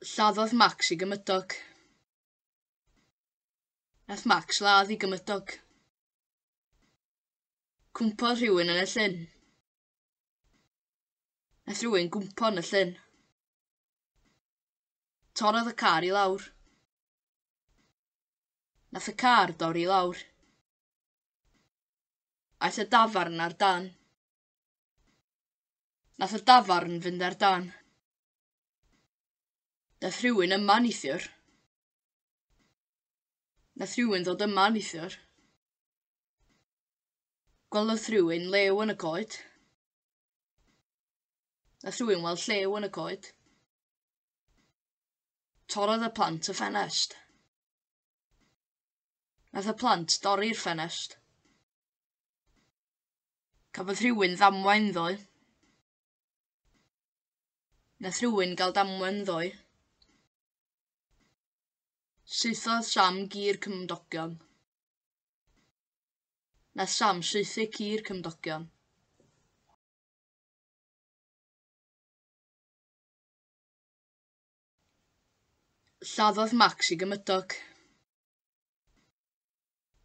lladdodd Max i gymydog. Nath Max ladd i gymydog. Cwmpodd rhywun yn y llyn. Nath rhywun gwmpo yn y llyn. Torodd y car i lawr. Nath y car dor i lawr. Aeth y dafarn ar dan. Nath y dafarn fynd ar dan. Nath rhywun yma nithiwr. Nath rhywun ddod yma nithiwr. Gwelodd rhywun lew yn y coed. Nath rhywun weld lew yn y coed. Torodd y plant y ffenest. Nath y plant dorri'r ffenest. Cafodd rhywun ddamwain ddoe. Nath rhywun gael damwain ddoe. Saethodd Sam gyr cymdogion. Na Sam saethu gyr cymdogion. Lladdodd Max i gymydog.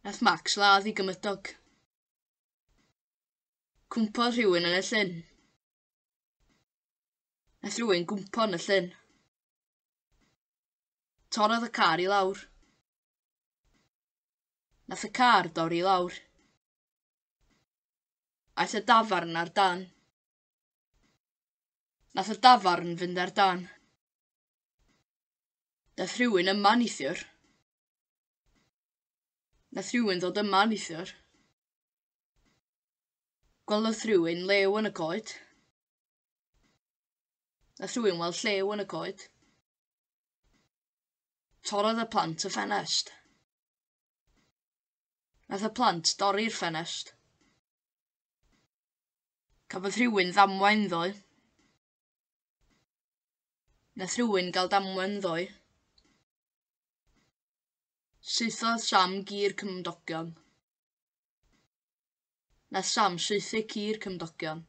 Nath Max ladd i gymydog. Cwmpodd rhywun yn y llyn. Nath rhywun gwmpo yn y llyn. Torrodd y car i lawr. Nath y car dorri i lawr. Aeth y dafarn ar dan. Nath y dafarn fynd ar dan. Daeth rhywun yma nithiwr. Nath rhywun ddod yma nithiwr. Gwelodd rhywun lew yn y coed. Nath rhywun weld lew yn y coed. Torodd y plant y ffenest. Nath y plant dorri'r ffenest. Cafodd rhywun ddamwain ddoe. Nath rhywun gael damwain ddoe. Saethodd Sam gir cymdogion. Nath Sam saethu cyr cymdogion.